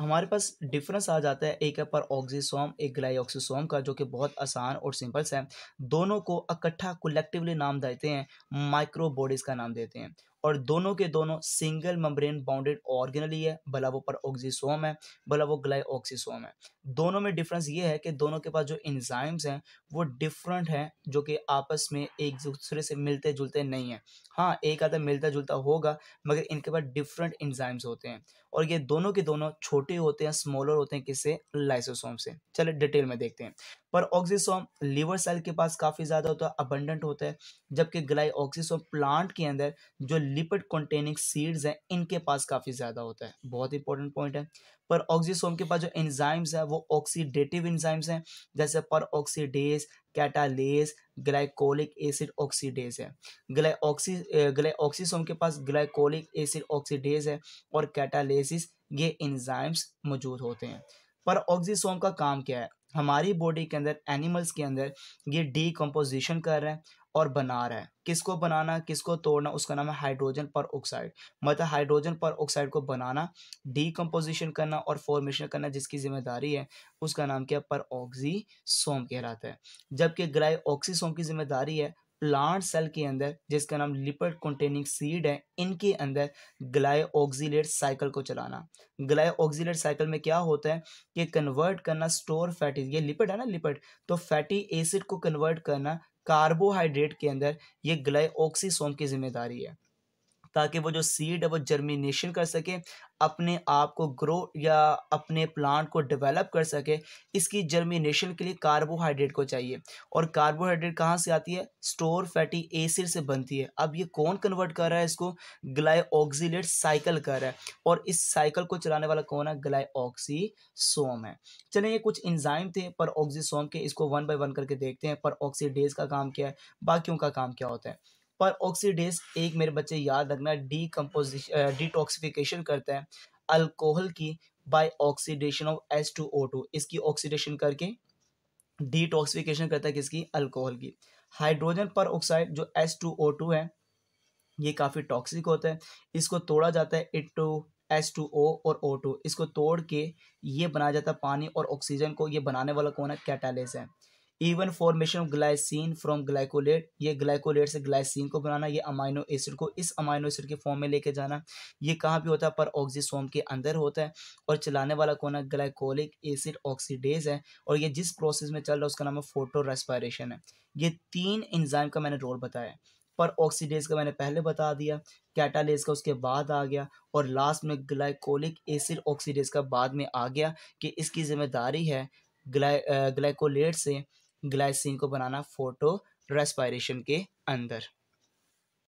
हमारे पास डिफरेंस आ जाता है एक है पर ऑक्सीसोम एक ग्लाइऑक्सीसोम का जो कि बहुत आसान और सिंपल है दोनों को इकट्ठा कोलेक्टिवली नाम देते हैं माइक्रोबॉडीज़ का नाम देते हैं और दोनों के दोनों सिंगल मम्ब्रेन बाउंडेड ऑर्गेनली है भला वो पर ऑक्सीसोम है भला वो ग्लाइऑक्सीसोम है दोनों में डिफरेंस ये है कि दोनों के पास जो इंजाइम्स हैं वो डिफरेंट हैं जो कि आपस में एक दूसरे से मिलते जुलते नहीं हैं हाँ एक आधा मिलता जुलता होगा मगर इनके पास डिफरेंट इंजाइम्स होते हैं और ये दोनों के दोनों छोटे छोटे होते हैं स्मॉलर होते हैं किससे लाइसोसोम से चले डिटेल में देखते हैं पर ऑक्सीसोम लीवर सेल के पास काफ़ी ज़्यादा होता है अबंडेंट होता है जबकि ग्लाई ऑक्सीसोम प्लांट के अंदर जो लिपिड कंटेनिंग सीड्स हैं इनके पास काफ़ी ज़्यादा होता है बहुत इंपॉर्टेंट पॉइंट है पर ऑक्सीसोम के पास जो एंजाइम्स हैं वो ऑक्सीडेटिव एंजाइम्स हैं जैसे peroxidase catalase glycolic acid oxidase है ग्लाइऑक्सी ग्लाइऑक्सीसोम के पास ग्लाइकोलिक एसिड ऑक्सीडेज है और कैटालेसिस ये इंजाइम्स मौजूद होते हैं पर ऑक्सीसोम का काम क्या है हमारी बॉडी के अंदर एनिमल्स के अंदर ये डीकम्पोजिशन कर रहे हैं और बना रहा है किसको बनाना किसको तोड़ना उसका नाम है हाइड्रोजन पर ऑक्साइड मतलब हाइड्रोजन पर ऑक्साइड को बनाना डीकम्पोजिशन करना और फॉर्मेशन करना जिसकी जिम्मेदारी है उसका नाम क्या पर ऑक्सी सोम कहलाता है जबकि ग्राई ऑक्सीसोम की जिम्मेदारी है प्लांट सेल के अंदर जिसका नाम लिपिड कंटेनिंग सीड है इनके अंदर ग्लाय ऑक्सीट साइकिल को चलाना ग्लाय ऑक्सीट साइकिल में क्या होता है कि कन्वर्ट करना स्टोर फैटी ये लिपिड है ना लिपिड तो फैटी एसिड को कन्वर्ट करना कार्बोहाइड्रेट के अंदर ये ग्लाइऑक्सीसोम की जिम्मेदारी है ताकि वो जो सीड है वो जर्मिनेशन कर सके अपने आप को ग्रो या अपने प्लांट को डेवलप कर सके इसकी जर्मिनेशन के लिए कार्बोहाइड्रेट को चाहिए और कार्बोहाइड्रेट कहाँ से आती है स्टोर फैटी एसिड से बनती है अब ये कौन कन्वर्ट कर रहा है इसको ग्लाइऑक्सीलेट साइकिल कर रहा है और इस साइकिल को चलाने वाला कौन है ग्लाइऑक्सीसोम है चले ये कुछ इंजाइम थे पर ऑक्सीसोम के इसको वन बाई वन करके देखते हैं पर ऑक्सीडेज का काम क्या है बाकियों का काम क्या होता है पर ऑक्सीडेस एक मेरे बच्चे याद रखना डीकम्पोजिशन डिटॉक्सिफिकेशन करता है अल्कोहल की by oxidation of S two O two इसकी ऑक्सीडेशन करके डिटॉक्सिफिकेशन करता है किसकी अल्कोहल की हाइड्रोजन पर ऑक्साइड जो एस टू ओ टू है ये काफ़ी टॉक्सिक होता है इसको तोड़ा जाता है it two S two O और ओ टू इसको तोड़ के ये बनाया जाता है पानी और ऑक्सीजन को ये बनाने वाला कौन है कैटालिस है even formation of glycine from glycolate ये ग्लाइकोलेट से ग्लाइसिन को बनाना ये अमाइनो एसिड को इस अमाइनो एसिड के फॉर्म में लेके जाना ये कहाँ पे होता है पर ऑक्सीसोम के अंदर होता है और चलाने वाला कौन है ग्लाइकोलिक एसिड ऑक्सीडेज है और ये जिस प्रोसेस में चल रहा है उसका नाम है फोटो रेस्पायरेशन है ये तीन इंजाइम का मैंने रोल बताया पर ऑक्सीडेज का मैंने पहले बता दिया कैटालेज का उसके बाद आ गया और लास्ट में ग्लाइकोलिक एसिड ऑक्सीडेज का बाद में आ गया कि इसकी जिम्मेदारी है ग्लाइकोलेट से ग्लाइसिन को बनाना फोटो रेस्पायरेशन के अंदर